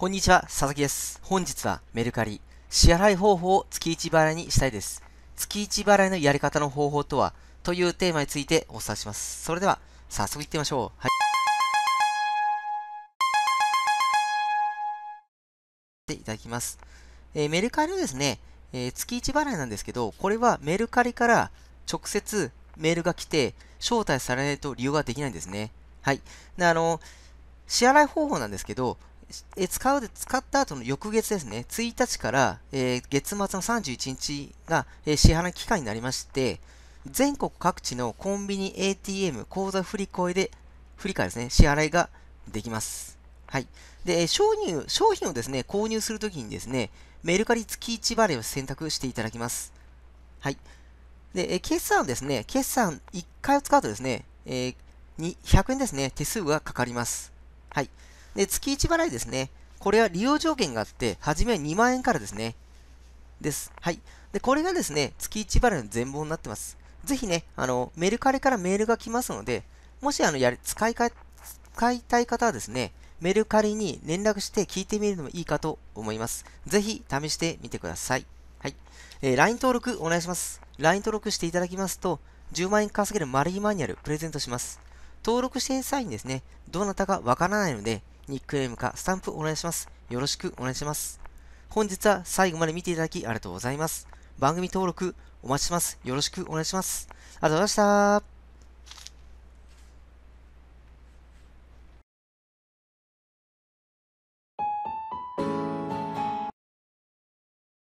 こんにちは、佐々木です。本日はメルカリ、支払い方法を月一払いにしたいです。月一払いのやり方の方法とはというテーマについてお伝えします。それでは、早速いってみましょう。はい。いただきます。えー、メルカリのですね、えー、月一払いなんですけど、これはメルカリから直接メールが来て、招待されないと利用ができないんですね。はい。で、あの、支払い方法なんですけど、え使う、使った後の翌月ですね、1日から、えー、月末の31日が、えー、支払い期間になりまして、全国各地のコンビニ ATM 口座振り替えで、振り替えですね、支払いができます。はい。で、商品、商品をですね、購入するときにですね、メルカリ月1レーを選択していただきます。はい。で、え決算ですね、決算1回を使うとですね、えー、100円ですね、手数がかかります。はい。で、月1払いですね。これは利用条件があって、はじめは2万円からですね。です。はい。で、これがですね、月1払いの全貌になってます。ぜひね、あの、メルカリからメールが来ますので、もし、あの、やり、使いか使いたい方はですね、メルカリに連絡して聞いてみるのもいいかと思います。ぜひ試してみてください。はい。えー、LINE 登録お願いします。LINE 登録していただきますと、10万円稼げるマル秘マニュアルプレゼントします。登録している際にですね、どなたかわからないので、ニックネームかスタンプお願いします。よろしくお願いします。本日は最後まで見ていただきありがとうございます。番組登録お待ちします。よろしくお願いします。ありがとうございました。